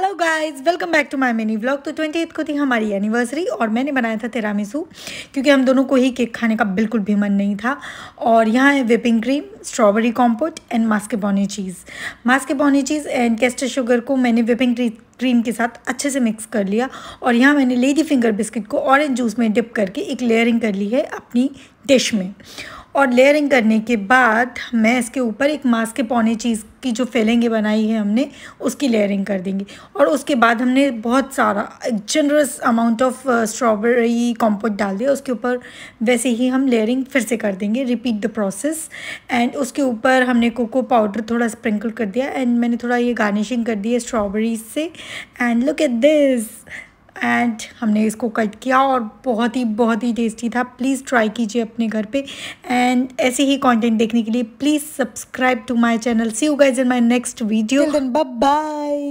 hello guys welcome back to my mini vlog तो twenty को थी हमारी एनिवर्सरी और मैंने बनाया था तेरामिसू क्योंकि हम दोनों को ही केक खाने का बिल्कुल भी मन नहीं था और यहाँ है whipping cream strawberry compote and mascarpone cheese mascarpone cheese and caster sugar को मैंने विपिंग क्रीम क्रीम के साथ अच्छे से मिक्स कर लिया और यहाँ मैंने लेडी फिंगर बिस्किट को ऑरेंज जूस में डिप करके एक लेयरिंग कर ली है अपनी डिश में और लेयरिंग करने के बाद मैं इसके ऊपर एक मास्क के पौने चीज़ की जो फिलिंग बनाई है हमने उसकी लेयरिंग कर देंगे और उसके बाद हमने बहुत सारा generous amount of strawberry compote डाल दिया उसके ऊपर वैसे ही हम लेयरिंग फिर से कर देंगे रिपीट द प्रोसेस एंड उसके ऊपर हमने कोको पाउडर थोड़ा स्प्रिंकल कर दिया एंड मैंने थोड़ा ये गार्निशिंग कर दी है स्ट्रॉबेरीज से and look at this and हमने इसको कट किया और बहुत ही बहुत ही टेस्टी था प्लीज़ ट्राई कीजिए अपने घर पे एंड ऐसे ही कंटेंट देखने के लिए please subscribe to my channel see you guys in my next video bye